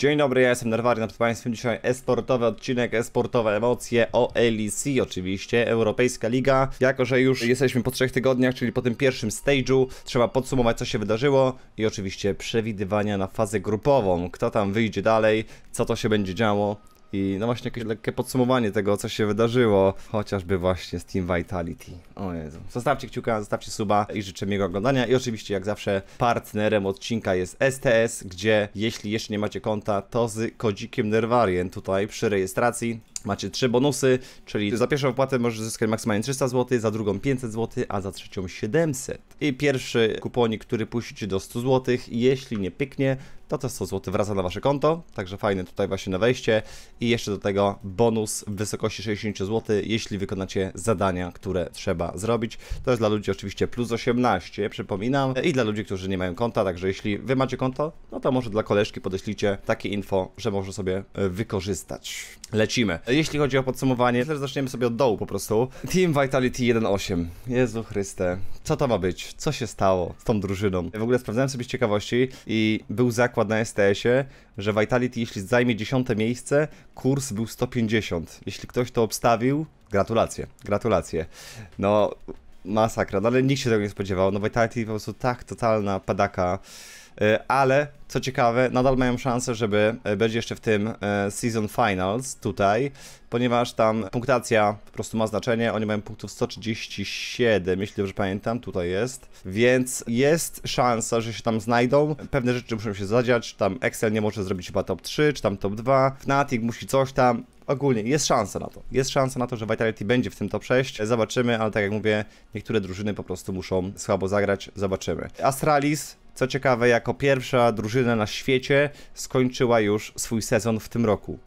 Dzień dobry, ja jestem Nerwary nad Państwem. Dzisiaj esportowy odcinek, esportowe emocje o LEC oczywiście, Europejska Liga. Jako, że już jesteśmy po trzech tygodniach, czyli po tym pierwszym stage'u, trzeba podsumować co się wydarzyło i oczywiście przewidywania na fazę grupową. Kto tam wyjdzie dalej, co to się będzie działo, i no właśnie jakieś lekkie podsumowanie tego, co się wydarzyło, chociażby właśnie z Team Vitality. O Jezu. Zostawcie kciuka, zostawcie suba i życzę miłego oglądania. I oczywiście, jak zawsze, partnerem odcinka jest STS, gdzie jeśli jeszcze nie macie konta, to z kodzikiem Nerwarien tutaj przy rejestracji Macie trzy bonusy, czyli za pierwszą opłatę możesz zyskać maksymalnie 300 zł, za drugą 500 zł, a za trzecią 700. I pierwszy kuponik, który puścicie do 100 zł, jeśli nie pyknie, to te 100 zł wraca na wasze konto, także fajne tutaj właśnie na wejście. I jeszcze do tego bonus w wysokości 60 zł, jeśli wykonacie zadania, które trzeba zrobić. To jest dla ludzi oczywiście plus 18, przypominam, i dla ludzi, którzy nie mają konta, także jeśli wy macie konto, no to może dla koleżki podeślicie takie info, że może sobie e, wykorzystać. Lecimy. Jeśli chodzi o podsumowanie, też zaczniemy sobie od dołu po prostu. Team Vitality 1.8. Jezu Chryste. Co to ma być? Co się stało z tą drużyną? Ja w ogóle sprawdzałem sobie z ciekawości i był zakład na STS-ie, że Vitality jeśli zajmie 10 miejsce, kurs był 150. Jeśli ktoś to obstawił, gratulacje, gratulacje. No, masakra, no ale nikt się tego nie spodziewał. No Vitality po prostu tak totalna padaka. E, ale co ciekawe, nadal mają szansę, żeby e, być jeszcze w tym e, Season Finals tutaj, ponieważ tam punktacja po prostu ma znaczenie. Oni mają punktów 137, jeśli dobrze pamiętam, tutaj jest. Więc jest szansa, że się tam znajdą. Pewne rzeczy muszą się zadziać. Tam Excel nie może zrobić chyba top 3, czy tam top 2. Fnatic musi coś tam ogólnie jest szansa na to. Jest szansa na to, że Vitality będzie w tym top 6. Zobaczymy, ale tak jak mówię, niektóre drużyny po prostu muszą słabo zagrać. Zobaczymy. Astralis co ciekawe, jako pierwsza drużyna na świecie skończyła już swój sezon w tym roku.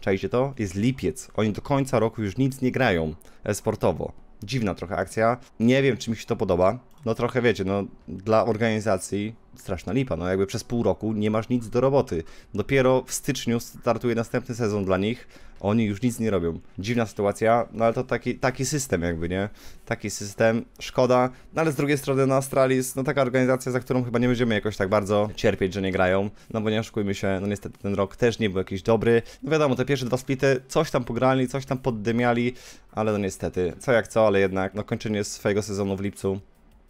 Czajcie to? Jest lipiec. Oni do końca roku już nic nie grają e, sportowo. Dziwna trochę akcja. Nie wiem, czy mi się to podoba no trochę wiecie, no dla organizacji straszna lipa, no jakby przez pół roku nie masz nic do roboty. Dopiero w styczniu startuje następny sezon dla nich, oni już nic nie robią. Dziwna sytuacja, no ale to taki, taki system jakby, nie? Taki system, szkoda, no ale z drugiej strony na Astralis, no taka organizacja, za którą chyba nie będziemy jakoś tak bardzo cierpieć, że nie grają, no bo nie oszukujmy się, no niestety ten rok też nie był jakiś dobry. No wiadomo, te pierwsze dwa splity coś tam pograli, coś tam poddymiali, ale no niestety, co jak co, ale jednak, no kończenie swojego sezonu w lipcu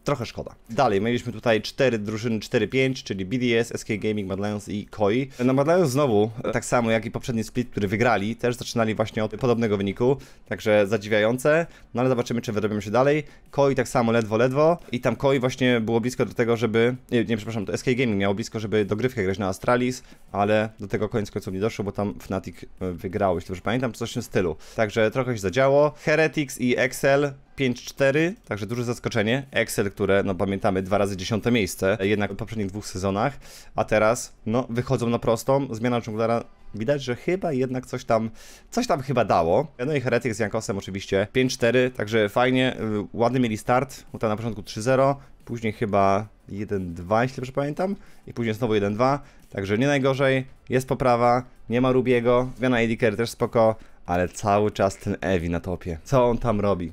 Trochę szkoda. Dalej, mieliśmy tutaj cztery drużyny 4-5, czyli BDS, SK Gaming, Mad Lions i KOI. No Mad Lions znowu, tak samo jak i poprzedni split, który wygrali, też zaczynali właśnie od podobnego wyniku, także zadziwiające. No ale zobaczymy, czy wyrobią się dalej. KOI tak samo, ledwo, ledwo. I tam KOI właśnie było blisko do tego, żeby... Nie, nie przepraszam, to SK Gaming miało blisko, żeby dogrywkę grać na Astralis, ale do tego koniec końców nie doszło, bo tam Fnatic e, wygrało, jeśli dobrze pamiętam, coś w tym stylu. Także trochę się zadziało. Heretics i Excel 5-4, także duże zaskoczenie. Excel, które, no pamiętamy, dwa razy dziesiąte miejsce, jednak w poprzednich dwóch sezonach, a teraz, no, wychodzą na prostą. Zmiana dżunglera widać, że chyba jednak coś tam, coś tam chyba dało. No i Heretyk z Jankosem oczywiście 5-4, także fajnie, y, ładny mieli start, bo tam na początku 3-0, później chyba 1-2, jeśli dobrze pamiętam, i później znowu 1-2, także nie najgorzej, jest poprawa, nie ma Rubiego, zmiana AD też spoko, ale cały czas ten Evi na topie. Co on tam robi?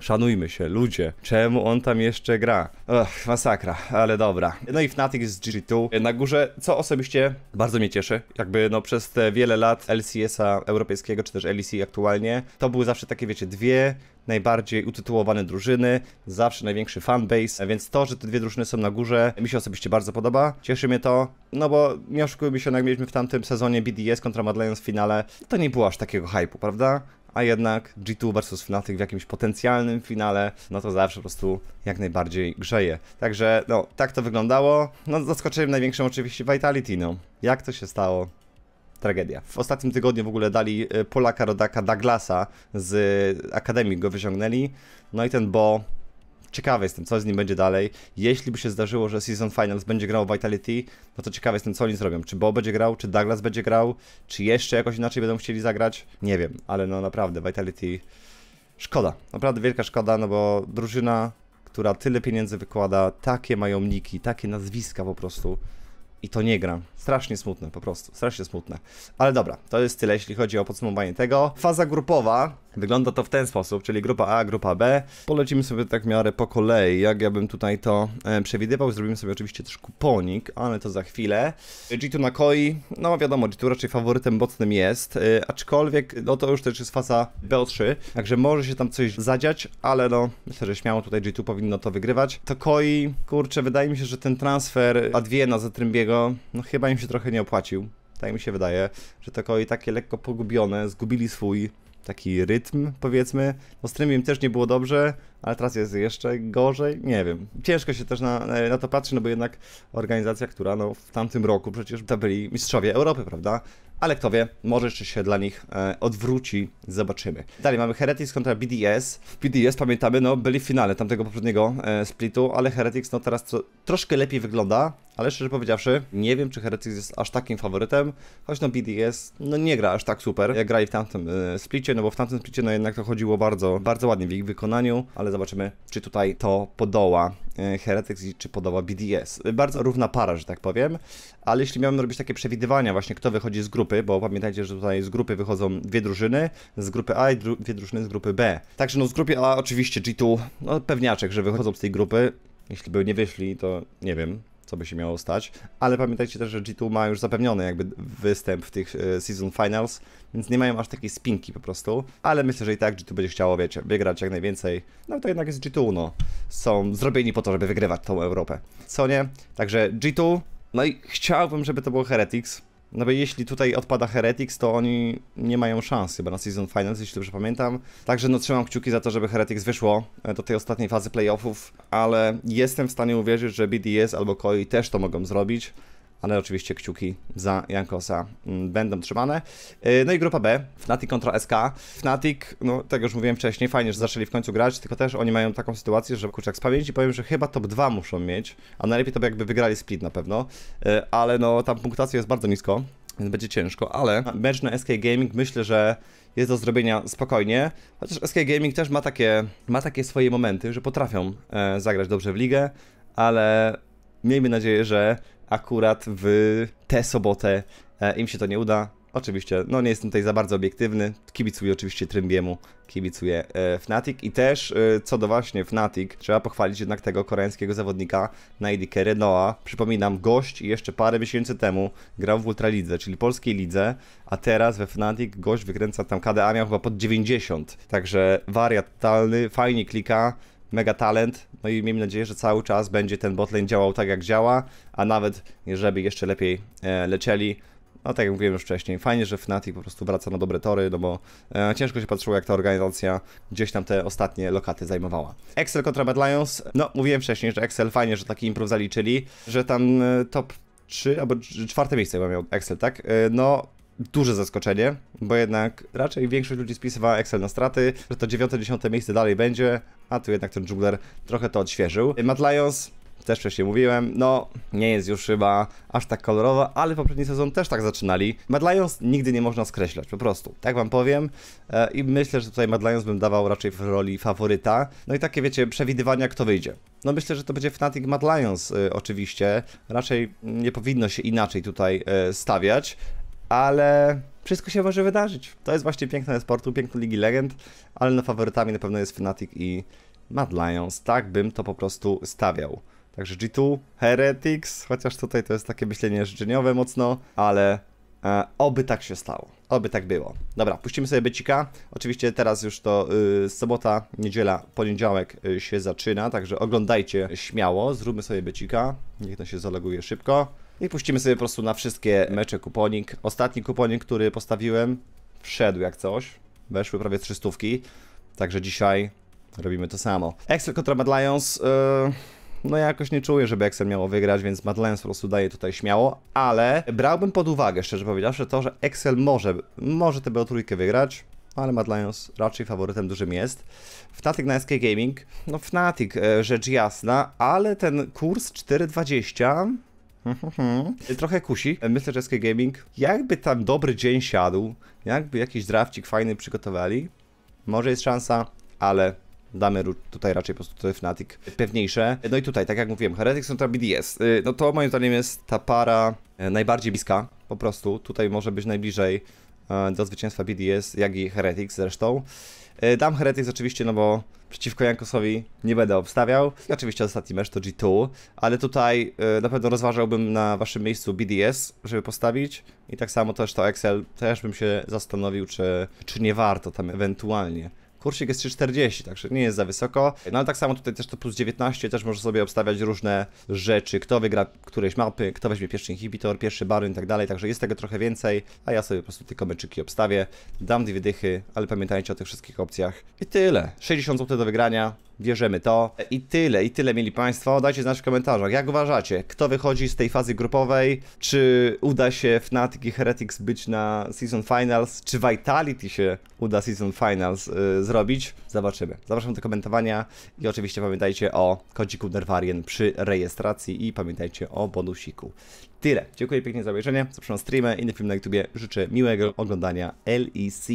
Szanujmy się, ludzie. Czemu on tam jeszcze gra? Ech, masakra, ale dobra. No i Fnatic z GG2 na górze, co osobiście bardzo mnie cieszy. Jakby no przez te wiele lat LCS-a europejskiego, czy też LEC aktualnie, to były zawsze takie, wiecie, dwie najbardziej utytułowane drużyny, zawsze największy fanbase, więc to, że te dwie drużyny są na górze, mi się osobiście bardzo podoba. Cieszy mnie to, no bo nie oszukujmy się, no jak mieliśmy w tamtym sezonie BDS kontra Madlions w finale, to nie było aż takiego hype'u, prawda? a jednak G2 vs Fnatic w jakimś potencjalnym finale, no to zawsze po prostu jak najbardziej grzeje. Także no, tak to wyglądało. No zaskoczyłem największym oczywiście Vitality, no. Jak to się stało? tragedia. W ostatnim tygodniu w ogóle dali e, Polaka rodaka Douglasa z Akademii, go wyciągnęli. No i ten Bo Ciekawy jestem, co z nim będzie dalej. Jeśli by się zdarzyło, że Season Finals będzie grał Vitality, no to ciekawy jestem, co oni zrobią. Czy Bo będzie grał, czy Douglas będzie grał, czy jeszcze jakoś inaczej będą chcieli zagrać. Nie wiem, ale no naprawdę, Vitality... Szkoda, naprawdę wielka szkoda, no bo drużyna, która tyle pieniędzy wykłada, takie mają niki, takie nazwiska po prostu i to nie gram. Strasznie smutne po prostu, strasznie smutne. Ale dobra, to jest tyle, jeśli chodzi o podsumowanie tego. Faza grupowa, wygląda to w ten sposób, czyli grupa A, grupa B. Polecimy sobie tak w miarę po kolei, jak ja bym tutaj to e, przewidywał. Zrobimy sobie oczywiście też kuponik, ale to za chwilę. G2 na koi, no wiadomo, G2 raczej faworytem mocnym jest, e, aczkolwiek no to już też jest faza BO3, także może się tam coś zadziać, ale no myślę, że śmiało tutaj G2 powinno to wygrywać. to koi, kurczę, wydaje mi się, że ten transfer A2 na Zatrymbiego no, chyba im się trochę nie opłacił. Tak mi się wydaje, że to koi takie lekko pogubione, zgubili swój taki rytm, powiedzmy. No z im też nie było dobrze, ale teraz jest jeszcze gorzej, nie wiem. Ciężko się też na, na to patrzy, no bo jednak organizacja, która no, w tamtym roku przecież to byli mistrzowie Europy, prawda? Ale kto wie, może jeszcze się dla nich e, odwróci, zobaczymy. Dalej mamy Heretics kontra BDS. W BDS pamiętamy, no byli w finale tamtego poprzedniego e, splitu, ale Heretics no teraz tro, troszkę lepiej wygląda, ale szczerze powiedziawszy, nie wiem czy Heretics jest aż takim faworytem, choć no BDS no nie gra aż tak super, jak grali w tamtym e, splicie, no bo w tamtym splicie no jednak to chodziło bardzo, bardzo ładnie w ich wykonaniu, ale ale zobaczymy, czy tutaj to podoła e, Heretics i czy podoła BDS. Bardzo równa para, że tak powiem, ale jeśli miałem robić takie przewidywania właśnie, kto wychodzi z grupy, bo pamiętajcie, że tutaj z grupy wychodzą dwie drużyny, z grupy A i dru dwie drużyny z grupy B. Także no z grupy A oczywiście G2, no pewniaczek, że wychodzą z tej grupy. Jeśli by nie wyszli, to nie wiem, co by się miało stać. Ale pamiętajcie też, że G2 ma już zapewniony jakby występ w tych e, season finals, więc nie mają aż takiej spinki po prostu. Ale myślę, że i tak G2 będzie chciało, wiecie, wygrać jak najwięcej. No to jednak jest G2, no. Są zrobieni po to, żeby wygrywać tą Europę. Co nie? Także G2, no i chciałbym, żeby to było Heretics no bo jeśli tutaj odpada Heretics, to oni nie mają szans chyba na Season Finals, jeśli dobrze pamiętam. Także no trzymam kciuki za to, żeby Heretics wyszło e, do tej ostatniej fazy playoffów, ale jestem w stanie uwierzyć, że BDS albo KOI też to mogą zrobić ale oczywiście kciuki za Jankosa mm, będą trzymane. Y, no i grupa B, Fnatic kontra SK. Fnatic, no tak już mówiłem wcześniej, fajnie, że zaczęli w końcu grać, tylko też oni mają taką sytuację, że kurczak z pamięci powiem, że chyba top 2 muszą mieć, a najlepiej to by jakby wygrali split na pewno, y, ale no tam punktacja jest bardzo nisko, więc będzie ciężko, ale mecz na SK Gaming myślę, że jest do zrobienia spokojnie, chociaż SK Gaming też ma takie, ma takie swoje momenty, że potrafią e, zagrać dobrze w ligę, ale miejmy nadzieję, że akurat w tę sobotę e, im się to nie uda. Oczywiście, no nie jestem tutaj za bardzo obiektywny, kibicuję oczywiście Trymbiemu, kibicuję e, Fnatic i też e, co do właśnie Fnatic, trzeba pochwalić jednak tego koreańskiego zawodnika Naidike Renoa. Przypominam, gość jeszcze parę miesięcy temu grał w Ultralidze, czyli polskiej lidze, a teraz we Fnatic gość wykręca tam KDA miał chyba pod 90, także wariat totalny, fajnie klika, mega talent, no i miejmy nadzieję, że cały czas będzie ten botlane działał tak jak działa, a nawet żeby jeszcze lepiej e, lecieli, no tak jak mówiłem już wcześniej, fajnie, że Fnatic po prostu wraca na dobre tory, no bo e, ciężko się patrzyło, jak ta organizacja gdzieś tam te ostatnie lokaty zajmowała. Excel kontra Bad Lions, no mówiłem wcześniej, że Excel fajnie, że taki improv zaliczyli, że tam e, top 3 albo 4 miejsce chyba miał Excel, tak? E, no, duże zaskoczenie, bo jednak raczej większość ludzi spisywała Excel na straty, że to 9-10 miejsce dalej będzie, a tu jednak ten jungler trochę to odświeżył. Mad Lions, też wcześniej mówiłem, no nie jest już chyba aż tak kolorowa, ale poprzedni sezon też tak zaczynali. Mad Lions nigdy nie można skreślać, po prostu, tak wam powiem. E, I myślę, że tutaj Mad Lions bym dawał raczej w roli faworyta. No i takie, wiecie, przewidywania, kto wyjdzie. No myślę, że to będzie Fnatic Mad Lions y, oczywiście. Raczej mm, nie powinno się inaczej tutaj y, stawiać, ale wszystko się może wydarzyć. To jest właśnie piękne sportu, piękne Ligi Legend, ale no faworytami na pewno jest Fnatic i Mad Lions. Tak bym to po prostu stawiał. Także G2, Heretics, chociaż tutaj to jest takie myślenie życzeniowe mocno, ale e, oby tak się stało. Oby tak było. Dobra, puścimy sobie bycika. Oczywiście teraz już to y, sobota, niedziela, poniedziałek y, się zaczyna, także oglądajcie śmiało, zróbmy sobie bycika. Niech to się zaloguje szybko. No I puścimy sobie po prostu na wszystkie mecze kuponik. Ostatni kuponik, który postawiłem, wszedł jak coś. Weszły prawie 300. Także dzisiaj robimy to samo. Excel kontra Mad Lions. Yy, no ja jakoś nie czuję, żeby Excel miało wygrać, więc Mad Lions po prostu daje tutaj śmiało, ale brałbym pod uwagę, szczerze powiedziawszy, to, że Excel może, może tę trójkę wygrać. Ale Mad Lions raczej faworytem dużym jest. Fnatic na SK Gaming. No Fnatic, e, rzecz jasna, ale ten kurs 420 Mhm. Trochę kusi. Myślę, że SK Gaming, jakby tam dobry dzień siadł, jakby jakiś drafcik fajny przygotowali, może jest szansa, ale damy tutaj raczej po prostu Fnatic pewniejsze. No i tutaj, tak jak mówiłem, Heretics kontra BDS. E, no to moim zdaniem jest ta para e, najbardziej bliska, po prostu. Tutaj może być najbliżej E, do zwycięstwa BDS, jak i Heretics zresztą. E, dam Heretics oczywiście, no bo przeciwko Jankosowi nie będę obstawiał. I oczywiście ostatni mecz to G2, ale tutaj e, na pewno rozważałbym na waszym miejscu BDS, żeby postawić. I tak samo też to Excel, też bym się zastanowił, czy, czy nie warto tam ewentualnie Kursik jest 3,40, także nie jest za wysoko. No ale tak samo tutaj też to plus 19, też może sobie obstawiać różne rzeczy, kto wygra któreś mapy, kto weźmie pierwszy inhibitor, pierwszy baron i tak dalej, także jest tego trochę więcej, a ja sobie po prostu tylko meczyki obstawię, dam dwie dychy, ale pamiętajcie o tych wszystkich opcjach i tyle. 60 zł do wygrania, Wierzymy to. I tyle, i tyle mieli Państwo. Dajcie znać w komentarzach, jak uważacie, kto wychodzi z tej fazy grupowej, czy uda się Fnatic i Heretics być na Season Finals, czy Vitality się uda Season Finals y, zrobić. Zobaczymy. Zapraszam do komentowania i oczywiście pamiętajcie o kodziku Nerwarien przy rejestracji i pamiętajcie o bonusiku. Tyle. Dziękuję pięknie za obejrzenie. Zapraszam na streamy, inny film na YouTubie. Życzę miłego oglądania LEC.